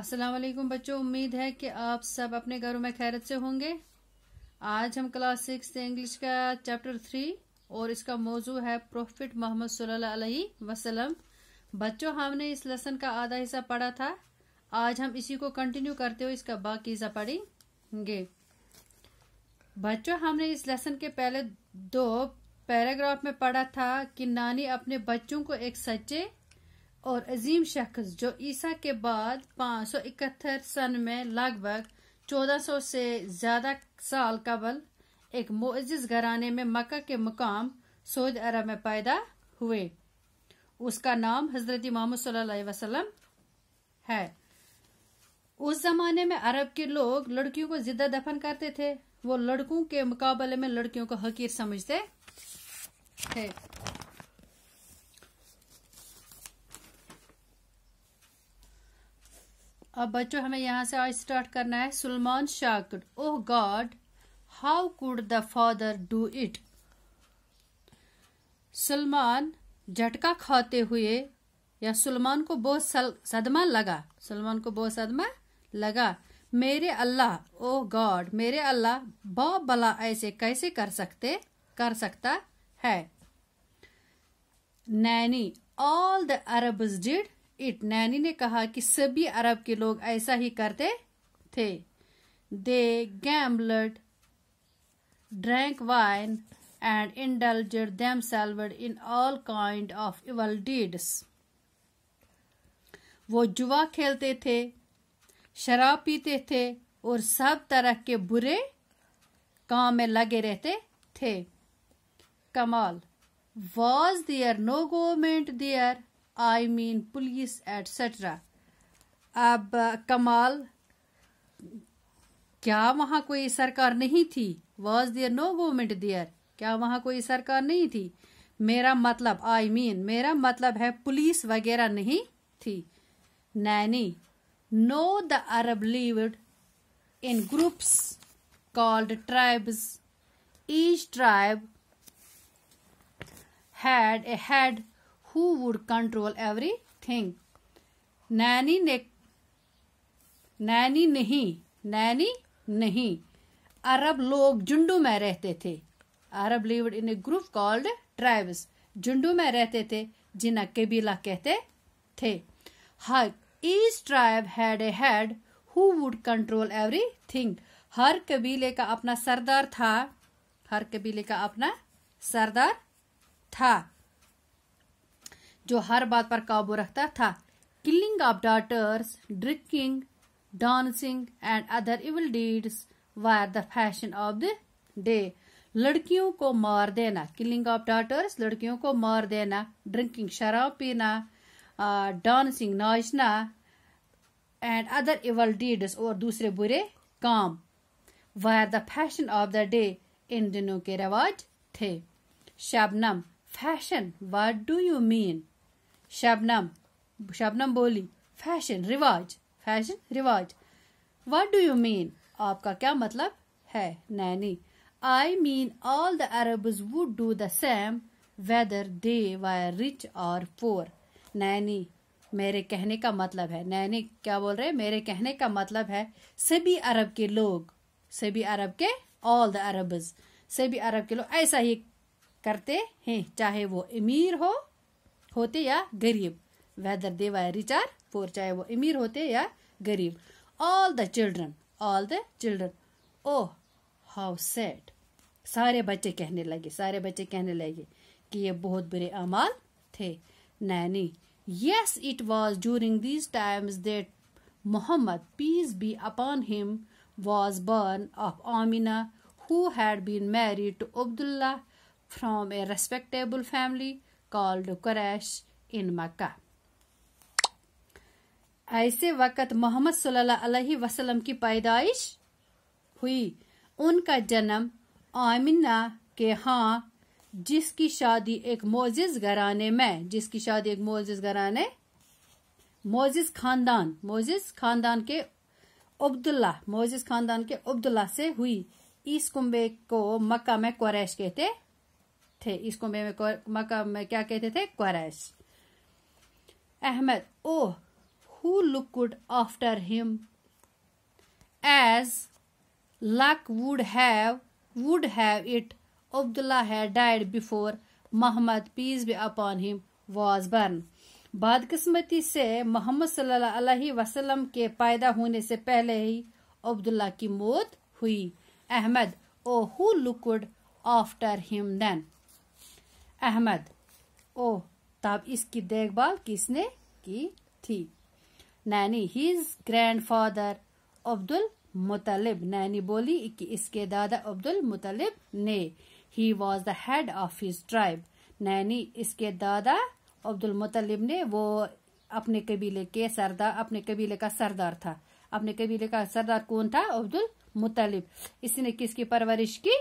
अस्सलाम वालेकुम बच्चों उम्मीद है कि आप सब अपने घरों में खैरत से होंगे आज हम क्लास सिक्स इंग्लिश का चैप्टर थ्री और इसका मौजू है प्रोफिट मोहम्मद सल्लल्लाहु वसल्लम बच्चों हमने इस लेसन का आधा हिस्सा पढ़ा था आज हम इसी को कंटिन्यू करते हुए इसका बाकी हिस्सा पढ़ेंगे बच्चों हमने इस लेसन के पहले दो पैराग्राफ में पढ़ा था कि नानी अपने बच्चों को एक सच्चे और अजीम शख्स जो ईसा के बाद इकहत्तर सन में लगभग 1400 से ज्यादा साल कबल एक मोजिज घराने में मक्का के मुकाम सऊदी अरब में पैदा हुए उसका नाम हजरत मोहम्मद सल्लल्लाहु वसल्लम है उस जमाने में अरब के लोग लड़कियों को जिदा दफन करते थे वो लड़कों के मुकाबले में लड़कियों को हकीर समझते थे अब बच्चों हमें यहाँ से आज स्टार्ट करना है Sulman Shakir oh God how could the father do it Salman झटका खाते हुए या सलमान को बहुत सदमा लगा सलमान को बहुत सदमा लगा मेरे अल्लाह ओह oh गॉड मेरे अल्लाह बहुत भला ऐसे कैसे कर सकते कर सकता है Nanny all the Arab did it Nanny ने कहा कि सभी अरब के लोग ऐसा ही करते थे they gambled drank wine and them themselves in all kind of evil deeds वो जुआ खेलते थे शराब पीते थे और सब तरह के बुरे काम में लगे रहते थे Kamal was there no government there I mean police etcetera अब uh, कमाल क्या वहां कोई सरकार नहीं थी was there no government there क्या वहां कोई सरकार नहीं थी मेरा मतलब आई I मीन mean, मेरा मतलब है पुलिस वगैरह नहीं थी Nanny no the Arab lived in groups called tribes each tribe had a head would control everything Nanny ने नैनी नहीं नैनी नहीं अरब लोग झुंडू में रहते थे Arab lived in a group called tribes झुंडू में रहते थे जिन्हें कबीला कहते थे हर each tribe had a head who would control everything हर कबीले का अपना सरदार था हर कबीले का अपना सरदार था जो हर बात पर काबू रखता था killing of daughters drinking dancing and other evil deeds were the fashion of the day लड़कियों को मार देना किलिंग ऑफ डाटर्स लड़कियों को मार देना ड्रिंकिंग शराब पीना डांसिंग नाचना एंड अदर इवल डीड्स और दूसरे बुरे काम were the fashion of the day इन दिनों के रिवाज थे Shabnam fashion what do you mean Shabnam Shabnam बोली फैशन रिवाज फैशन रिवाज वट डू यू मीन आपका क्या मतलब है Nanny I mean all the Arab would do the same whether they were rich or poor Naini मेरे कहने का मतलब है नैनी क्या बोल रहे मेरे कहने का मतलब है सभी अरब के लोग सभी अरब के ऑल द अरब सभी अरब के लोग ऐसा ही करते हैं चाहे वो अमीर हो होते या गरीब वेदर देवा रिच आर पोर चाहे वो अमीर होते या गरीब all the children all the children oh how sad सारे बच्चे कहने लगे सारे बच्चे कहने लगे कि ये बहुत बुरे अमाल थे Nanny yes it was during these times that Muhammad peace be upon him was born of Amina who had been married to Abdullah from a respectable family called Quraysh in Makkah. ऐसे वक़्त मोहम्मद अलैहि वसल्लम की पैदाइश हुई उनका जन्म आमिना के हाँ जिसकी शादी एक मोजिज घराने में जिसकी शादी एक मोजिज घराने मोजिज खानदान मोजिज खानदान के अब्दुल्ला मोजिज खानदान के अब्दुल्ला से हुई इस कुंबे को मक्का में क्रैश कहते थे इसको मैं मका में क्या कहते थे Quraysh Ahmed oh who look good after him as luck would have would have it Abdullah had died before Muhammad peace be upon him was born बदकस्मती से मोहम्मद सल्लल्लाहु अलैहि वसल्लम के पैदा होने से पहले ही अब्दुल्ला की मौत हुई Ahmed oh who looked after him then Ahmed oh तब इसकी देखभाल किसने की थी Nanny his grandfather Abdul Muttalib Nanny बोली कि इसके दादा अब्दुल मुतलिब ने ही was the head of his tribe Nanny इसके दादा अब्दुल मुतलिब ने वो अपने कबीले के सरदार अपने कबीले का सरदार था अपने कबीले का सरदार कौन था अब्दुल मुतलिब इसने किसकी परवरिश की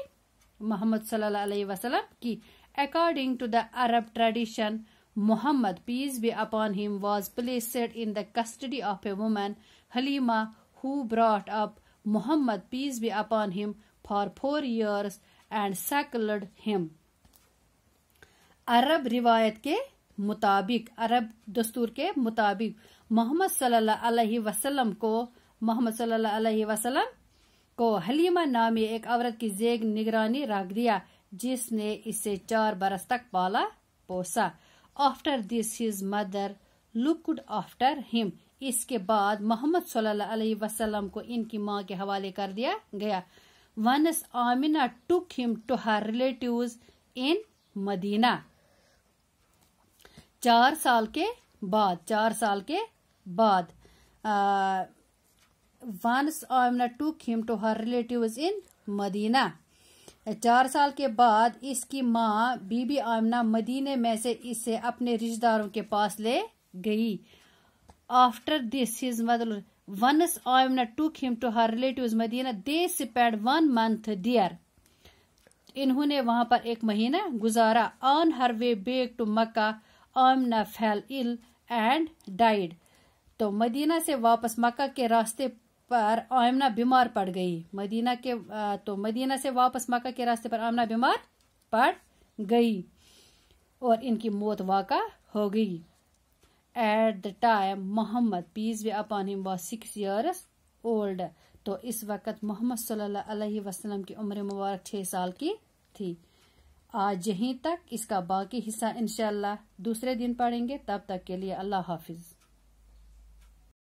मोहम्मद सल्लल्लाहु अलैहि वसल्लम की According to the Arab tradition, Muhammad, peace be upon him, was placed in the custody of a woman, Halima, who brought up Muhammad, peace be upon him, for four years and suckled him. arab रिवायत ke mutabik arab दस्तूर ke mutabik muhammad sallallahu alaihi wasallam ko muhammad sallallahu alaihi wasallam को हलीमा नामी एक औरत की जेग निगरानी रख दिया जिसने इसे चार बरस तक पाला पोसा after this his mother looked after him इसके बाद मोहम्मद सल्लल्लाहु वसल्लम को इनकी माँ के हवाले कर दिया गया once Amina took him to her relative in Medina चार साल के बाद चार साल के बाद once Amina took him to her relative in Medina चार साल के बाद इसकी माँ बीबी आमना मदीने में से इसे अपने रिश्तेदारों के पास ले गई आफ्टर दिस हिज मतलब once Amina took him to her relative Medina they spend one month there इन्होंने वहां पर एक महीना गुजारा on her way back to Mecca Amina fell ill and died तो मदीना से वापस मक्का के रास्ते पर आमना बीमार पड़ गई मदीना के तो मदीना से वापस मक्का के रास्ते पर आमना बीमार पड़ गई और इनकी मौत वाका हो गई at the time Muhammad peace be upon him was six years old तो इस वक्त मोहम्मद सल्लल्लाहु अलैहि वसल्लम की उम्र मुबारक छः साल की थी आज यहीं तक इसका बाकी हिस्सा इनशाला दूसरे दिन पढ़ेंगे तब तक के लिए अल्लाह हाफिज़